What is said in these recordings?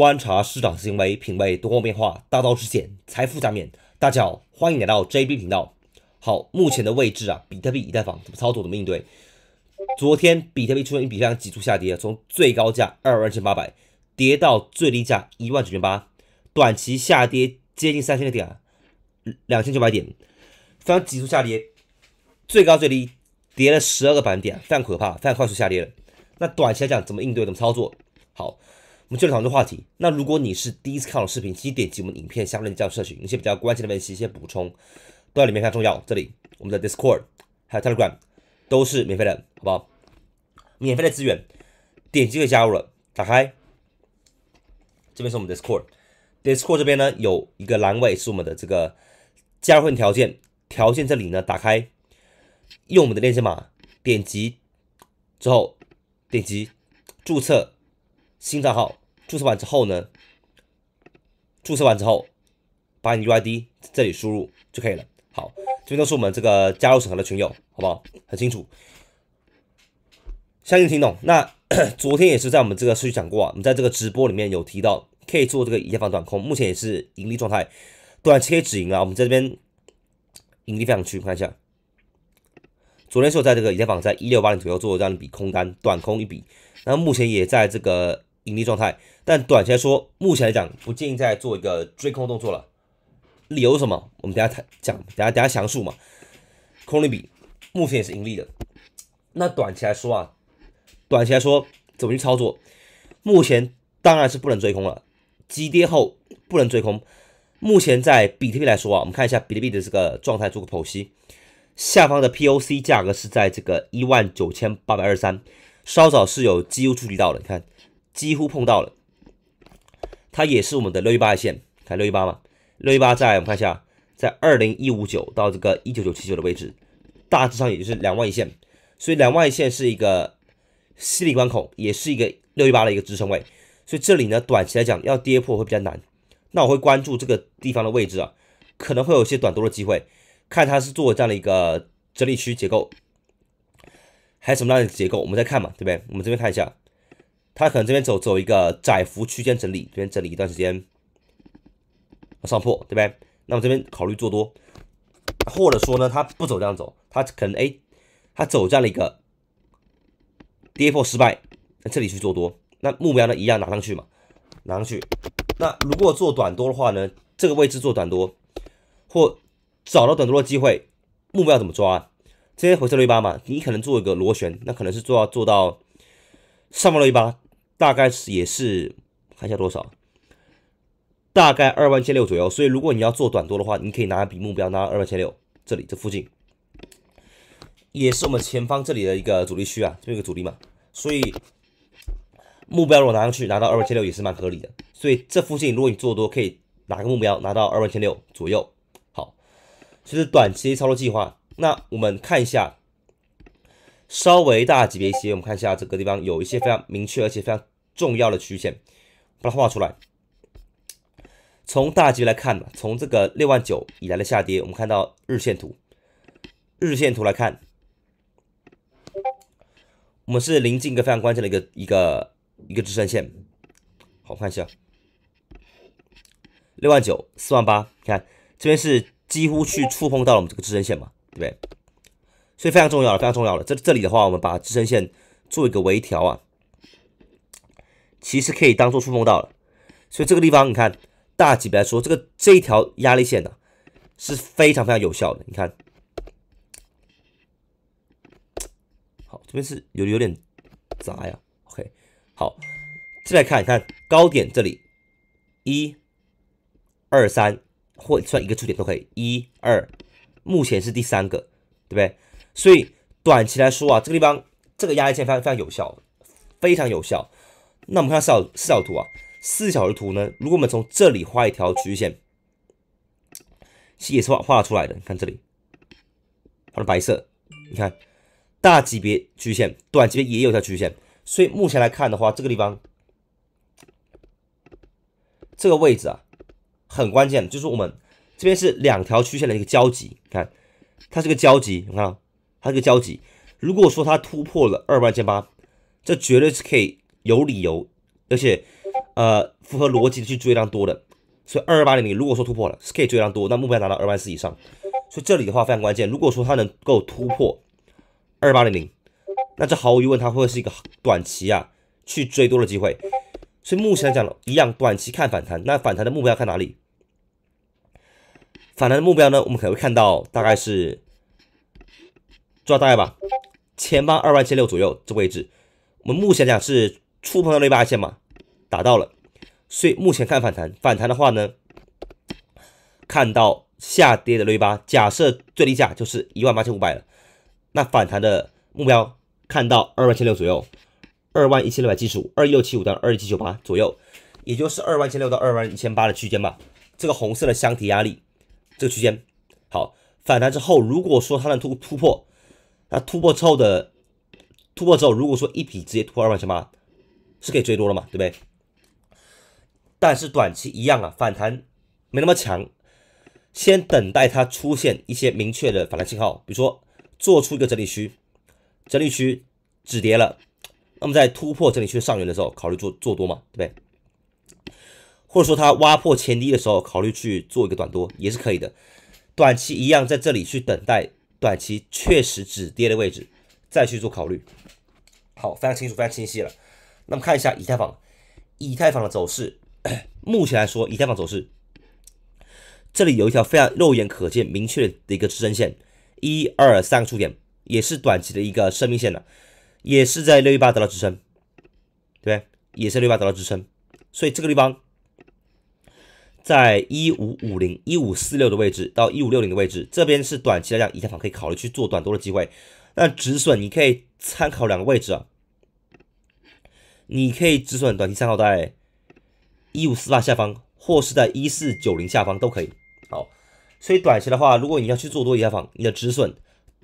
观察市场行为，品味多空变化，大道至简，财富加冕。大家好，欢迎来到 JB 频道。好，目前的位置啊，比特币以太坊怎么操作怎么应对？昨天比特币出现一笔非常急速下跌，从最高价二万二千八百跌到最低价一万九千八，短期下跌接近三千个点，两千九百点非常急速下跌，最高最低跌了十二个百分点，非常可怕，非常快速下跌了。那短期来讲怎么应对怎么操作？好。我们就续讨论这话题。那如果你是第一次看我视频，请点击我们影片下面的教样社群，有些比较关键的问题、一些补充，都在里面，非常重要。这里我们的 Discord 还有 Telegram 都是免费的，好不好？免费的资源，点击就加入了。打开，这边是我们 Discord。Discord 这边呢有一个栏位是我们的这个加入员条件，条件这里呢打开用我们的链接码点击之后点击注册新账号。注册完之后呢？注册完之后，把你 U I D 这里输入就可以了。好，这边都是我们这个加入审核的群友，好不好？很清楚，相信听懂。那 昨天也是在我们这个区讲过啊，我们在这个直播里面有提到，可以做这个以太坊短空，目前也是盈利状态，短期可以止盈啊。我们在这边盈利非常区看一下，昨天是我在这个以太坊在一六八零左右做这样一笔空单短空一笔，那目前也在这个。盈利状态，但短期来说，目前来讲不建议再做一个追空动作了。理由什么？我们等下谈讲，等下等下详述嘛。空利比目前也是盈利的，那短期来说啊，短期来说怎么去操作？目前当然是不能追空了，急跌后不能追空。目前在比特币来说啊，我们看一下比特币的这个状态做个剖析。下方的 POC 价格是在这个一万九千八百二十三，稍早是有机 U 触及到的，你看。几乎碰到了，它也是我们的六一八一线，看六一八嘛，六一八在我们看一下，在二零一五九到这个一九九七九的位置，大致上也就是两万一线，所以两万一线是一个心理关口，也是一个六一八的一个支撑位，所以这里呢短期来讲要跌破会比较难，那我会关注这个地方的位置啊，可能会有一些短多的机会，看它是做这样的一个整理区结构，还是什么样的结构，我们再看嘛，对不对？我们这边看一下。它可能这边走走一个窄幅区间整理，这边整理一段时间，上破对不对？那么这边考虑做多，或者说呢，它不走这样走，它可能哎，它走这样的一个跌破失败，那这里去做多，那目标呢一样拿上去嘛，拿上去。那如果做短多的话呢，这个位置做短多，或找到短多的机会，目标怎么抓？这些回撤率一嘛，你可能做一个螺旋，那可能是做到做到。上方的一把大概是也是还差多少？大概二万千六左右。所以如果你要做短多的话，你可以拿笔目标拿二万千六，这里这附近也是我们前方这里的一个主力区啊，这有个主力嘛。所以目标如果拿上去拿到二万千六也是蛮合理的。所以这附近如果你做多可以拿个目标拿到二万千六左右。好，这是短期操作计划。那我们看一下。稍微大级别一些，我们看一下这个地方有一些非常明确而且非常重要的曲线，把它画出来。从大级来看从这个六万九以来的下跌，我们看到日线图，日线图来看，我们是临近一个非常关键的一个一个一个支撑线。好，看一下，六万九四万八，看这边是几乎去触碰到了我们这个支撑线嘛，对不对？所以非常重要了，非常重要了。这这里的话，我们把支撑线做一个微调啊，其实可以当做触碰到。所以这个地方，你看大级别来说，这个这一条压力线呢是非常非常有效的。你看，好，这边是有有点杂呀。OK，好，再来看，你看高点这里，一、二、三，或算一个触点都可以。一、二，目前是第三个，对不对？所以短期来说啊，这个地方这个压力线非常非常有效，非常有效。那我们看四小四小图啊，四小时图呢，如果我们从这里画一条曲线，其实也是画画出来的。你看这里，它的白色，你看大级别曲线，短级别也有一条曲线。所以目前来看的话，这个地方这个位置啊，很关键，就是我们这边是两条曲线的一个交集。看，它是个交集，你看。它是个交集，如果说它突破了二万千八，这绝对是可以有理由，而且呃符合逻辑的去追量多的。所以二二八零零，如果说突破了是可以追量多，那目标达到二万四以上。所以这里的话非常关键，如果说它能够突破二八零零，那这毫无疑问它会是一个短期啊去追多的机会。所以目前来讲，一样短期看反弹，那反弹的目标看哪里？反弹的目标呢，我们可能会看到大概是。抓大概吧，前八二万七千六左右这位置，我们目前讲是触碰到了一八线嘛，达到了，所以目前看反弹，反弹的话呢，看到下跌的累八，假设最低价就是一万八千五百了，那反弹的目标看到二万七千六左右，二万一千六百七十五，二六七五到二七九八左右，也就是二万千六到二万一千八的区间吧，这个红色的箱体压力，这个区间，好，反弹之后如果说它能突突破。那突破之后的突破之后，如果说一笔直接突破二万七千八，是可以追多了嘛，对不对？但是短期一样啊，反弹没那么强，先等待它出现一些明确的反弹信号，比如说做出一个整理区，整理区止跌了，那么在突破整理区上沿的时候，考虑做做多嘛，对不对？或者说它挖破前低的时候，考虑去做一个短多也是可以的，短期一样在这里去等待。短期确实止跌的位置，再去做考虑。好，非常清楚，非常清晰了。那么看一下以太坊，以太坊的走势，目前来说，以太坊走势，这里有一条非常肉眼可见、明确的一个支撑线，一二三个触点，也是短期的一个生命线了，也是在六一八得到支撑，对不对？也是六一八得到支撑，所以这个地方。在一五五零、一五四六的位置到一五六零的位置，这边是短期来讲，以下方可以考虑去做短多的机会。那止损你可以参考两个位置啊，你可以止损短期参考在一五四八下方或是在一四九零下方都可以。好，所以短期的话，如果你要去做多以下房，你的止损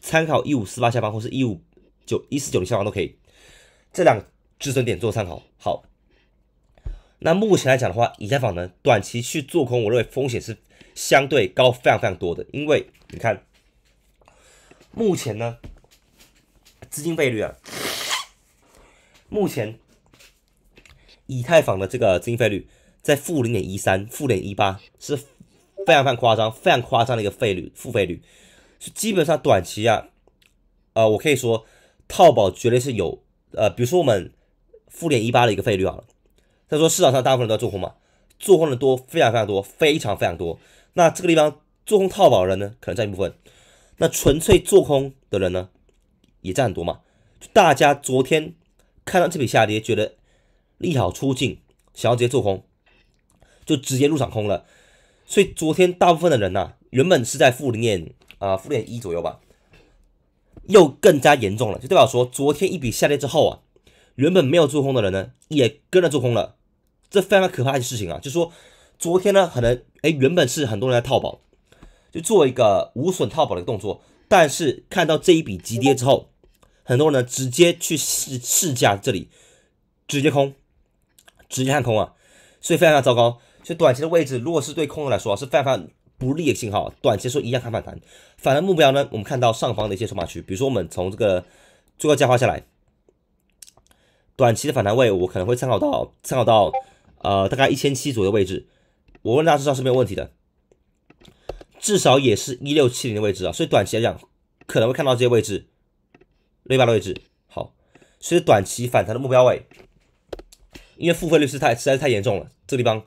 参考一五四八下方或是一五九一四九零下方都可以，这两个止损点做参考。好。那目前来讲的话，以太坊呢，短期去做空，我认为风险是相对高非常非常多的。因为你看，目前呢，资金费率啊，目前以太坊的这个资金费率在负零点一三、负点一八，是非常非常夸张、非常夸张的一个费率、负费率。基本上短期啊，呃，我可以说，套保绝对是有，呃，比如说我们负点一八的一个费率啊。他说市场上大部分人都做空嘛，做空的多，非常非常多，非常非常多。那这个地方做空套保的人呢，可能占一部分；那纯粹做空的人呢，也占很多嘛。就大家昨天看到这笔下跌，觉得利好出尽，想要直接做空，就直接入场空了。所以昨天大部分的人呐，原本是在负零点啊，负零点一左右吧，又更加严重了，就代表说昨天一笔下跌之后啊。原本没有做空的人呢，也跟着做空了，这非常可怕的事情啊！就说昨天呢，可能哎，原本是很多人在套保，就做一个无损套保的一个动作，但是看到这一笔急跌之后，很多人呢直接去试试价这里直接空，直接看空啊，所以非常的糟糕。所以短期的位置，如果是对空的来说，是非常非常不利的信号。短期说，一样看反弹，反弹目标呢，我们看到上方的一些筹码区，比如说我们从这个最高价画下来。短期的反弹位，我可能会参考到参考到，呃，大概一千七左右位置，我问大家知道是没有问题的，至少也是一六七零的位置啊，所以短期来讲可能会看到这些位置，六八的位置。好，所以短期反弹的目标位，因为付费率是太实在是太严重了，这个地方，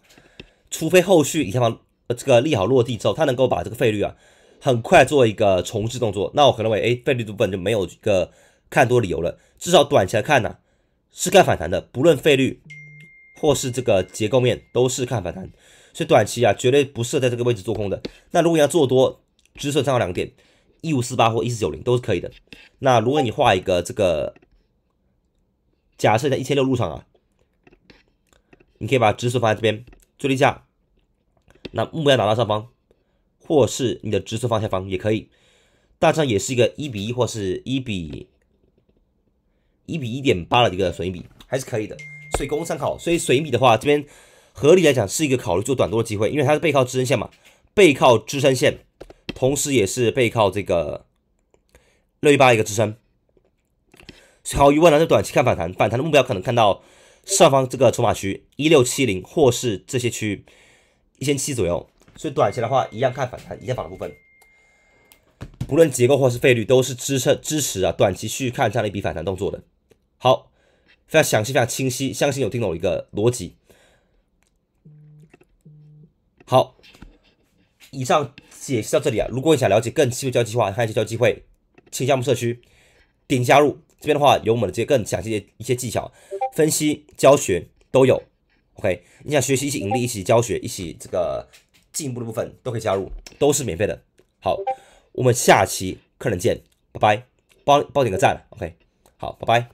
除非后续以太坊这个利好落地之后，它能够把这个费率啊很快做一个重置动作，那我可认为哎费率部分就没有一个看多理由了，至少短期来看呢。是看反弹的，不论费率或是这个结构面都是看反弹，所以短期啊绝对不合在这个位置做空的。那如果要做多，止损参考两点，一五四八或一四九零都是可以的。那如果你画一个这个，假设在一千六入场啊，你可以把止损放在这边最低价，那目标打到上方，或是你的止损放下方也可以，大致上也是一个一比一或是一比。一比一点八的一个损益比还是可以的，所以供参考。所以损益比的话，这边合理来讲是一个考虑做短多的机会，因为它是背靠支撑线嘛，背靠支撑线，同时也是背靠这个六一八一个支撑。好，于问了，的短期看反弹，反弹的目标可能看到上方这个筹码区一六七零或是这些区一千七左右。所以短期的话，一样看反弹，一样的部分，不论结构或是费率，都是支撑支持啊，短期去看这样的一笔反弹动作的。好，非常详细，非常清晰，相信有听懂一个逻辑。好，以上解析到这里啊。如果你想了解更细入交计划，还有些交机会，请加入社区，点加入。这边的话，有我们的这些更详细的一些技巧分析、教学都有。OK，你想学习一起盈利、一起教学、一起这个进步的部分，都可以加入，都是免费的。好，我们下期客人见，拜拜，帮帮点个赞，OK，好，拜拜。